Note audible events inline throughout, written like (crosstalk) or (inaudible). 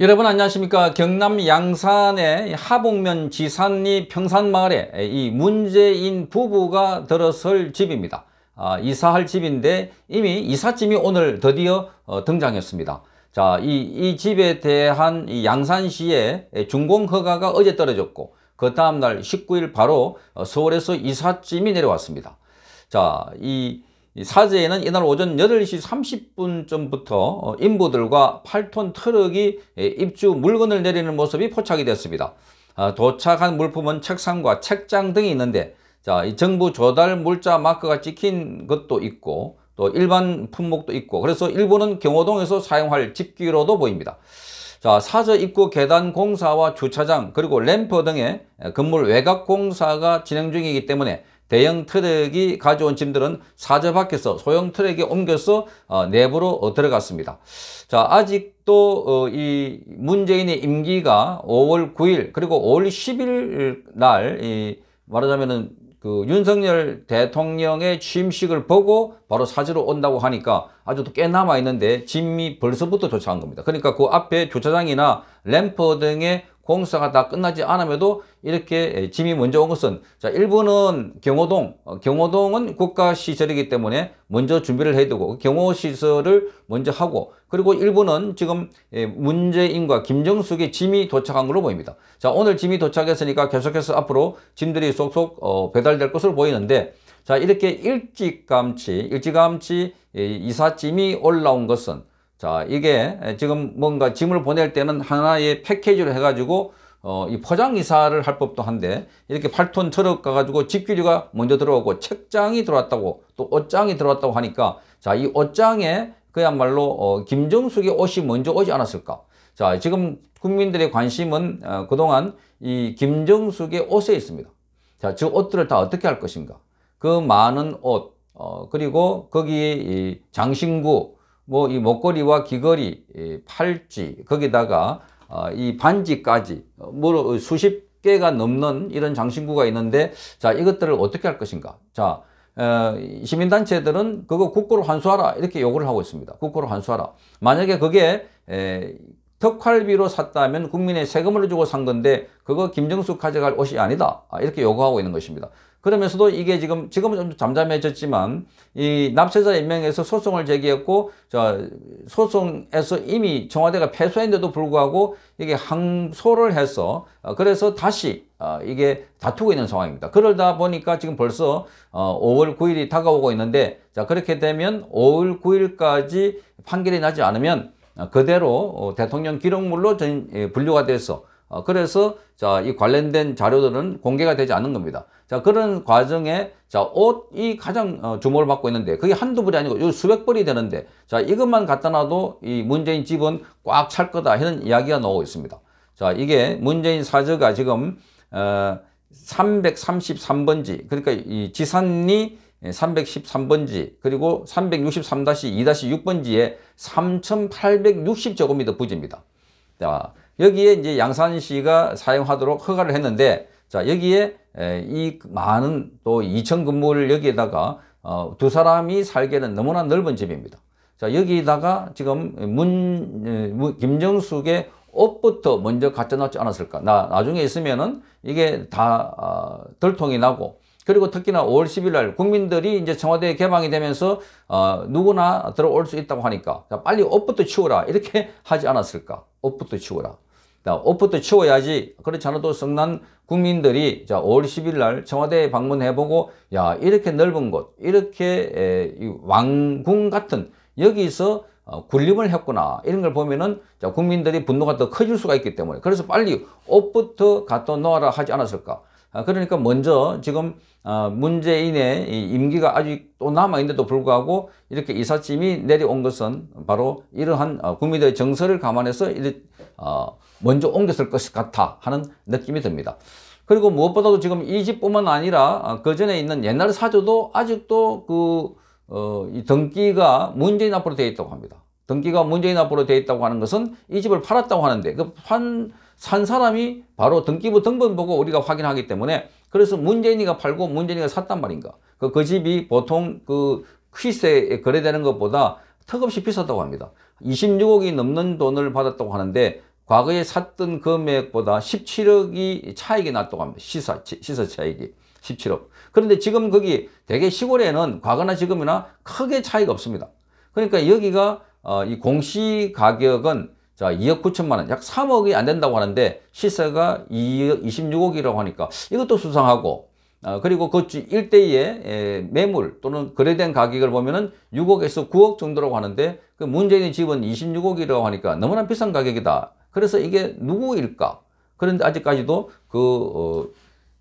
여러분 안녕하십니까 경남 양산의 하봉면 지산리 평산마을에 이 문재인 부부가 들어설 집입니다 아, 이사할 집인데 이미 이삿짐이 오늘 드디어 어, 등장했습니다 자, 이, 이 집에 대한 이 양산시의 준공 허가가 어제 떨어졌고 그 다음날 19일 바로 어, 서울에서 이삿짐이 내려왔습니다 자, 이 사제에는 이날 오전 8시 30분쯤부터 어, 인부들과 8톤 트럭이 예, 입주 물건을 내리는 모습이 포착이 됐습니다. 아, 도착한 물품은 책상과 책장 등이 있는데 자, 이 정부 조달 물자 마크가 찍힌 것도 있고 또 일반 품목도 있고 그래서 일본은 경호동에서 사용할 집기로도 보입니다. 자, 사저 입구 계단 공사와 주차장 그리고 램프 등의 예, 건물 외곽 공사가 진행 중이기 때문에 대형 트랙이 가져온 짐들은 사저 밖에서 소형 트랙에 옮겨서 어, 내부로 들어갔습니다. 자, 아직도 어, 이 문재인의 임기가 5월 9일 그리고 5월 10일 날 말하자면은 그 윤석열 대통령의 취임식을 보고 바로 사지로 온다고 하니까 아주 꽤 남아 있는데 짐이 벌써부터 도착한 겁니다. 그러니까 그 앞에 주차장이나 램프 등의 공사가 다 끝나지 않음에도 이렇게 예, 짐이 먼저 온 것은 자일번은 경호동 어, 경호동은 국가시설이기 때문에 먼저 준비를 해야 되고 경호시설을 먼저 하고 그리고 일번은 지금 예, 문재인과 김정숙의 짐이 도착한 걸로 보입니다 자 오늘 짐이 도착했으니까 계속해서 앞으로 짐들이 속속 어, 배달될 것으로 보이는데 자 이렇게 일찌감치 일찌감치 예, 이사짐이 올라온 것은 자, 이게 지금 뭔가 짐을 보낼 때는 하나의 패키지로 해가지고 어, 이 포장 이사를 할 법도 한데 이렇게 8톤 트럭 가가지고 집기류가 먼저 들어오고 책장이 들어왔다고 또 옷장이 들어왔다고 하니까 자, 이 옷장에 그야말로 어, 김정숙의 옷이 먼저 오지 않았을까? 자, 지금 국민들의 관심은 어, 그동안 이 김정숙의 옷에 있습니다. 자, 저 옷들을 다 어떻게 할 것인가? 그 많은 옷, 어, 그리고 거기 이 장신구, 뭐이 목걸이와 귀걸이, 이 팔찌, 거기다가 어, 이 반지까지 어, 뭐 수십 개가 넘는 이런 장신구가 있는데 자 이것들을 어떻게 할 것인가? 자 어, 시민단체들은 그거 국고를 환수하라 이렇게 요구를 하고 있습니다. 국고를 환수하라. 만약에 그게 특활비로 샀다면 국민의 세금을 주고 산 건데 그거 김정숙 가져갈 옷이 아니다. 아, 이렇게 요구하고 있는 것입니다. 그러면서도 이게 지금 지금은 좀 잠잠해졌지만 이 납세자 임명에서 소송을 제기했고 저 소송에서 이미 청와대가 패소했는데도 불구하고 이게 항소를 해서 어, 그래서 다시 어, 이게 다투고 있는 상황입니다. 그러다 보니까 지금 벌써 5월 어, 9일이 다가오고 있는데 자 그렇게 되면 5월 9일까지 판결이 나지 않으면 어, 그대로 어, 대통령 기록물로 예, 분류가 돼서 어, 그래서 자, 이 관련된 자료들은 공개가 되지 않는 겁니다. 자, 그런 과정에 자, 옷이 가장 주목을 받고 있는데 그게 한두 벌이 아니고 수백 벌이 되는데 자, 이것만 갖다 놔도 이 문재인 집은 꽉 찰 거다 이런 이야기가 나오고 있습니다. 자, 이게 문재인 사저가 지금 어, 333번지 그러니까 이 지산리 313번지 예, 그리고 363-2-6번지에 3,860제곱미터 부지입니다. 자, 여기에 이제 양산시가 사용하도록 허가를 했는데 자, 여기에 이 많은 또 2층 건물 여기에다가 어, 두 사람이 살기에는 너무나 넓은 집입니다. 자, 여기다가 지금 문, 김정숙의 옷부터 먼저 갖다 놨지 않았을까. 나, 나중에 있으면은 이게 다, 덜통이 아, 나고, 그리고 특히나 5월 10일 날 국민들이 이제 청와대 개방이 되면서 어, 누구나 들어올 수 있다고 하니까 빨리 옷부터 치워라 이렇게 (laughs) 하지 않았을까? 옷부터 치워라. 옷부터 치워야지 그렇지 않아도 성난 국민들이 자 5월 10일 날 청와대에 방문해보고 야 이렇게 넓은 곳 이렇게 에, 왕궁 같은 여기서 어, 군림을 했구나 이런 걸 보면은 자, 국민들이 분노가 더 커질 수가 있기 때문에 그래서 빨리 옷부터 갖다 놓아라 하지 않았을까 아, 그러니까 먼저 지금 아, 문재인의 임기가 아직 또 남아있는데도 불구하고 이렇게 이삿짐이 내려온 것은 바로 이러한 어, 국민들의 정서를 감안해서 어, 먼저 옮겼을 것 같아 하는 느낌이 듭니다. 그리고 무엇보다도 지금 이 집뿐만 아니라 아, 그 전에 있는 옛날 사조도 아직도 그 어, 이 등기가 문재인 앞으로 되어 있다고 합니다. 등기가 문재인 앞으로 돼 있다고 하는 것은 이 집을 팔았다고 하는데 그 판 산 사람이 바로 등기부 등본 보고 우리가 확인하기 때문에 그래서 문재인이가 팔고 문재인이가 샀단 말인가 그, 그 집이 보통 그 퀴스에 거래되는 것보다 턱없이 비쌌다고 합니다 26억이 넘는 돈을 받았다고 하는데 과거에 샀던 금액보다 그 17억이 차익이 났다고 합니다 시사, 시사 차익이 17억 그런데 지금 거기 대개 시골에는 과거나 지금이나 크게 차이가 없습니다 그러니까 여기가 어, 이 공시 가격은 자 2억 9천만 원, 약 3억이 안 된다고 하는데 시세가 2억 26억이라고 하니까 이것도 수상하고 어, 그리고 그 일대의 에, 매물 또는 거래된 가격을 보면은 6억에서 9억 정도라고 하는데 그 문재인의 집은 26억이라고 하니까 너무나 비싼 가격이다. 그래서 이게 누구일까? 그런데 아직까지도 그 어,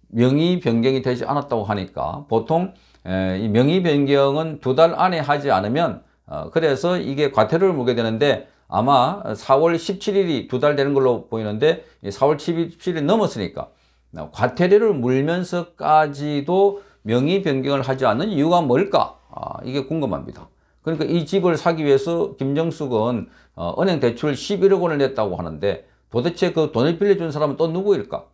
명의 변경이 되지 않았다고 하니까 보통 에, 이 명의 변경은 두 달 안에 하지 않으면 어, 그래서 이게 과태료를 물게 되는데 아마 4월 17일이 두 달 되는 걸로 보이는데 4월 17일이 넘었으니까 어, 과태료를 물면서까지도 명의 변경을 하지 않는 이유가 뭘까? 아, 이게 궁금합니다. 그러니까 이 집을 사기 위해서 김정숙은 어, 은행 대출 11억 원을 냈다고 하는데 도대체 그 돈을 빌려준 사람은 또 누구일까?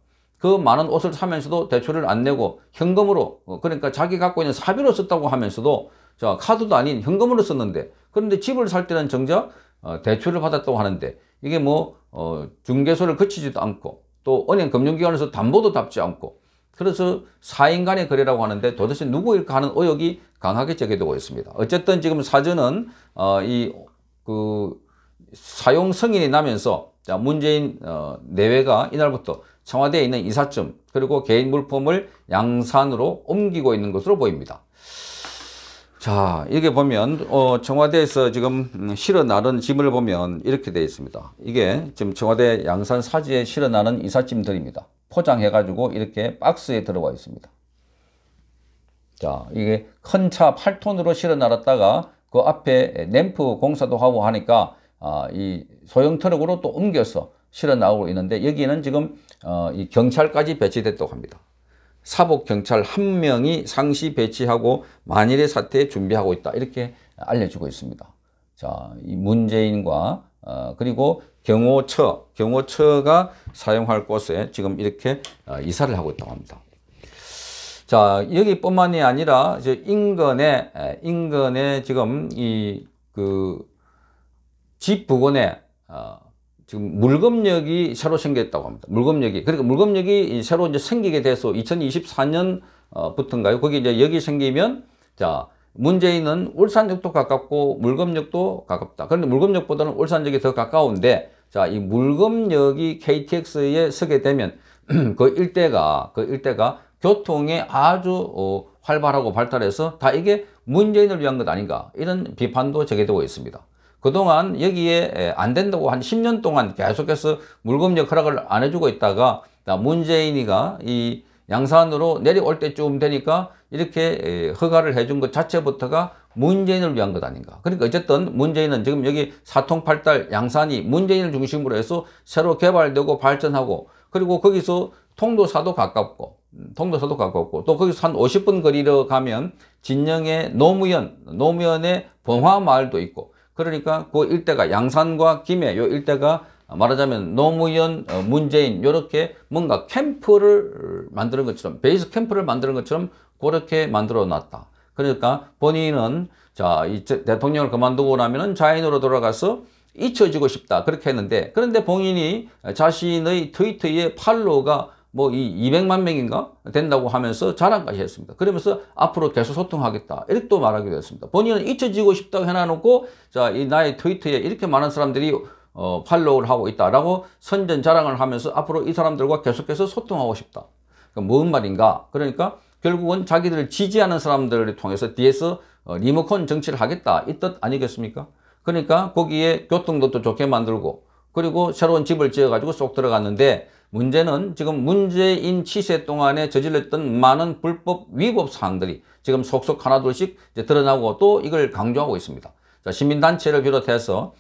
그 많은 옷을 사면서도 대출을 안 내고 현금으로 어, 그러니까 자기 갖고 있는 사비로 썼다고 하면서도 자 카드도 아닌 현금으로 썼는데 그런데 집을 살 때는 정작 어, 대출을 받았다고 하는데 이게 뭐 어, 중개소를 거치지도 않고 또 은행 금융기관에서 담보도 답지 않고 그래서 사인간의 거래라고 하는데 도대체 누구일까 하는 의혹이 강하게 제기되고 있습니다. 어쨌든 지금 사전은 어, 이 그 사용 성인이 나면서 자, 문재인 어, 내외가 이날부터 청와대에 있는 이삿짐 그리고 개인 물품을 양산으로 옮기고 있는 것으로 보입니다. 자 이게 보면 어, 청와대에서 지금 음, 실어 나른 짐을 보면 이렇게 되어 있습니다. 이게 지금 청와대 양산 사지에 실어 나른 이삿짐들입니다. 포장해 가지고 이렇게 박스에 들어와 있습니다. 자 이게 큰 차 8톤으로 실어 나랐다가 그 앞에 램프 공사도 하고 하니까 아, 이 소형 트럭으로 또 옮겨서 실어 나오고 있는데 여기는 지금 어, 이 경찰까지 배치됐다고 합니다. 사복 경찰 한 명이 상시 배치하고 만일의 사태에 준비하고 있다 이렇게 알려주고 있습니다. 자, 이 문재인과 어, 그리고 경호처, 경호처가 사용할 곳에 지금 이렇게 어, 이사를 하고 있다고 합니다. 자, 여기뿐만이 아니라 이제 인근에 인근에 지금 이 그 집부근에 어, 지금 물금역이 새로 생겼다고 합니다. 물금역이 그러니까 물금역이 새로 이제 생기게 돼서 2024년부터인가요? 어, 거기 이제 여기 생기면 자, 문재인은 울산역도 가깝고 물금역도 가깝다. 그런데 물금역보다는 울산역이 더 가까운데 자, 이물금역이 KTX에 서게 되면 (clears throat) 그 일대가 그 일대가 교통에 아주 어, 활발하고 발달해서 다 이게 문재인을 위한 것 아닌가 이런 비판도 제기되고 있습니다. 그동안 여기에 안 된다고 한 10년 동안 계속해서 물검역 허락을 안 해주고 있다가 문재인이가 이 양산으로 내려올 때쯤 되니까 이렇게 허가를 해준 것 자체부터가 문재인을 위한 것 아닌가. 그러니까 어쨌든 문재인은 지금 여기 사통팔달 양산이 문재인을 중심으로 해서 새로 개발되고 발전하고 그리고 거기서 통도사도 가깝고 음, 통도사도 가깝고 또 거기서 한 50분 거리로 가면 진영의 노무현, 노무현의 봉화마을도 있고 그러니까 그 일대가 양산과 김해 요 일대가 말하자면 노무현, 어, 문재인 요렇게 뭔가 캠프를 만드는 것처럼 베이스 캠프를 만드는 것처럼 그렇게 만들어 놨다. 그러니까 본인은 자, 이 대통령을 그만두고 나면은 자인으로 돌아가서 잊혀지고 싶다. 그렇게 했는데 그런데 본인이 자신의 트위터에 팔로우가 뭐이 200만 명인가 된다고 하면서 자랑까지 했습니다. 그러면서 앞으로 계속 소통하겠다. 이렇게 또 말하기도 했습니다. 본인은 잊혀지고 싶다고 해놔놓고 자, 이 나의 트위터에 이렇게 많은 사람들이 어, 팔로우를 하고 있다라고 선전 자랑을 하면서 앞으로 이 사람들과 계속해서 소통하고 싶다. 그러니까 뭔 말인가? 그러니까 결국은 자기들을 지지하는 사람들을 통해서 뒤에서 어, 리모컨 정치를 하겠다. 이 뜻 아니겠습니까? 그러니까 거기에 교통도 또 좋게 만들고 그리고 새로운 집을 지어가지고 쏙 들어갔는데 문제는 지금 문재인 치세 동안에 저질렀던 많은 불법 위법 사항들이 지금 속속 하나둘씩 드러나고 또 이걸 강조하고 있습니다. 자, 시민단체를 비롯해서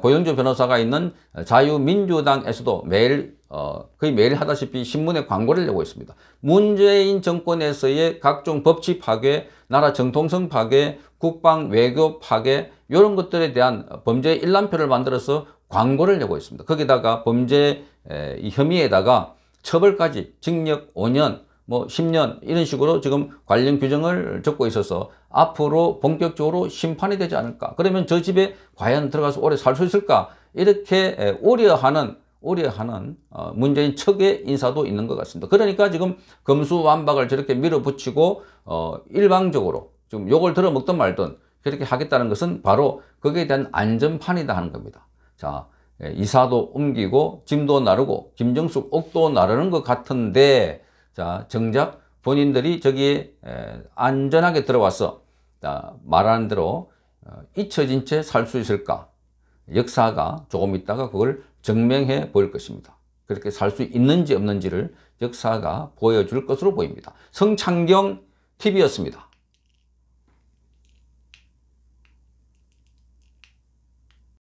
고영주 변호사가 있는 자유민주당에서도 매일 어, 거의 매일 하다시피 신문에 광고를 내고 있습니다. 문재인 정권에서의 각종 법치 파괴, 나라 정통성 파괴, 국방 외교 파괴 이런 것들에 대한 범죄 일람표를 만들어서 광고를 내고 있습니다. 거기다가 범죄 에, 이 혐의에다가 처벌까지 징역 5년 뭐 10년 이런 식으로 지금 관련 규정을 적고 있어서 앞으로 본격적으로 심판이 되지 않을까 그러면 저 집에 과연 들어가서 오래 살 수 있을까 이렇게 우려하는 우려하는 어, 문재인 측의 인사도 있는 것 같습니다 그러니까 지금 검수완박을 저렇게 밀어붙이고 어, 일방적으로 지금 욕을 들어먹든 말든 그렇게 하겠다는 것은 바로 거기에 대한 안전판이다 하는 겁니다 자 예, 이사도 옮기고 짐도 나르고 김정숙 옥도 나르는 것 같은데 자 정작 본인들이 저기에 안전하게 들어와서 말하는 대로 어, 잊혀진 채 살 수 있을까 역사가 조금 있다가 그걸 증명해 보일 것입니다 그렇게 살 수 있는지 없는지를 역사가 보여줄 것으로 보입니다 성창경 TV였습니다